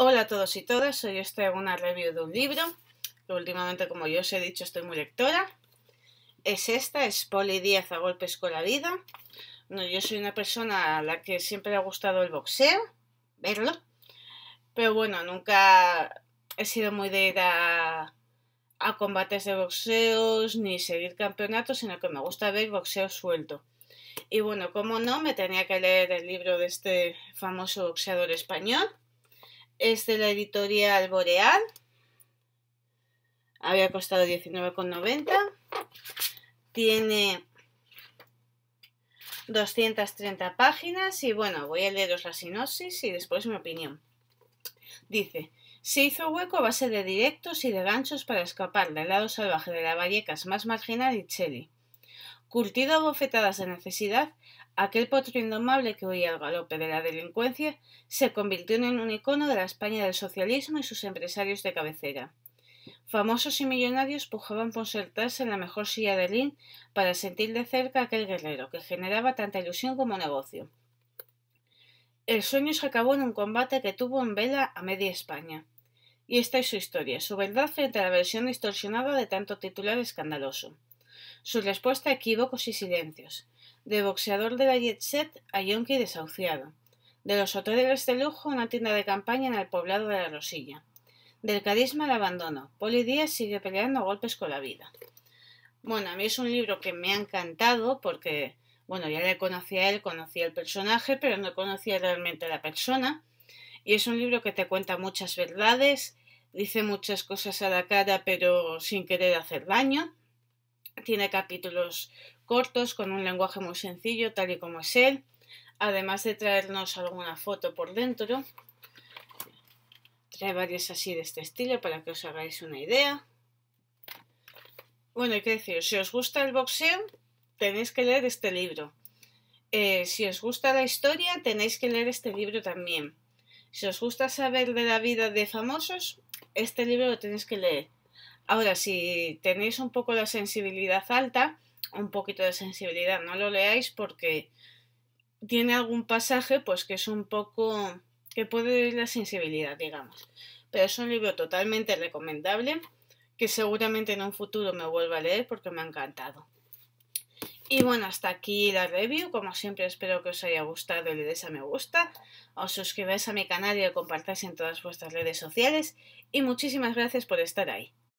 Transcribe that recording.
Hola a todos y todas, hoy estoy traigo una review de un libro que últimamente, como yo os he dicho, estoy muy lectora. Es esta, es Poli Díaz a golpes con la vida. yo soy una persona a la que siempre ha gustado el boxeo, verlo, pero bueno, nunca he sido muy de ir a, a combates de boxeos ni seguir campeonatos, sino que me gusta ver boxeo suelto. Y bueno, como no, me tenía que leer el libro de este famoso boxeador español es de la editorial Boreal. Había costado 19,90. Tiene 230 páginas y bueno, voy a leeros la sinopsis y después mi opinión. Dice, se hizo hueco a base de directos y de ganchos para escapar del lado salvaje de la Vallecas más marginal y Cheli. Curtido a bofetadas de necesidad, aquel potro indomable que huía al galope de la delincuencia se convirtió en un icono de la España del socialismo y sus empresarios de cabecera. Famosos y millonarios pujaban por sentarse en la mejor silla de Lynn para sentir de cerca aquel guerrero que generaba tanta ilusión como negocio. El sueño se acabó en un combate que tuvo en vela a media España. Y esta es su historia, su verdad frente a la versión distorsionada de tanto titular escandaloso. Su respuesta a equívocos y silencios. De boxeador de la jet set a yonki desahuciado. De los hoteles de lujo a una tienda de campaña en el poblado de La Rosilla. Del carisma al abandono. Poli Díaz sigue peleando a golpes con la vida. Bueno, a mí es un libro que me ha encantado porque, bueno, ya le conocía a él, conocía el personaje, pero no conocía realmente a la persona. Y es un libro que te cuenta muchas verdades, dice muchas cosas a la cara, pero sin querer hacer daño. Tiene capítulos cortos con un lenguaje muy sencillo, tal y como es él, además de traernos alguna foto por dentro. Trae varias así de este estilo para que os hagáis una idea. Bueno, hay que decir, si os gusta el boxeo, tenéis que leer este libro. Eh, si os gusta la historia, tenéis que leer este libro también. Si os gusta saber de la vida de famosos, este libro lo tenéis que leer. Ahora, si tenéis un poco la sensibilidad alta, un poquito de sensibilidad, no lo leáis porque tiene algún pasaje pues que es un poco que puede ir la sensibilidad, digamos. Pero es un libro totalmente recomendable que seguramente en un futuro me vuelva a leer porque me ha encantado. Y bueno, hasta aquí la review. Como siempre, espero que os haya gustado y le des a me gusta. Os suscribáis a mi canal y compartáis en todas vuestras redes sociales. Y muchísimas gracias por estar ahí.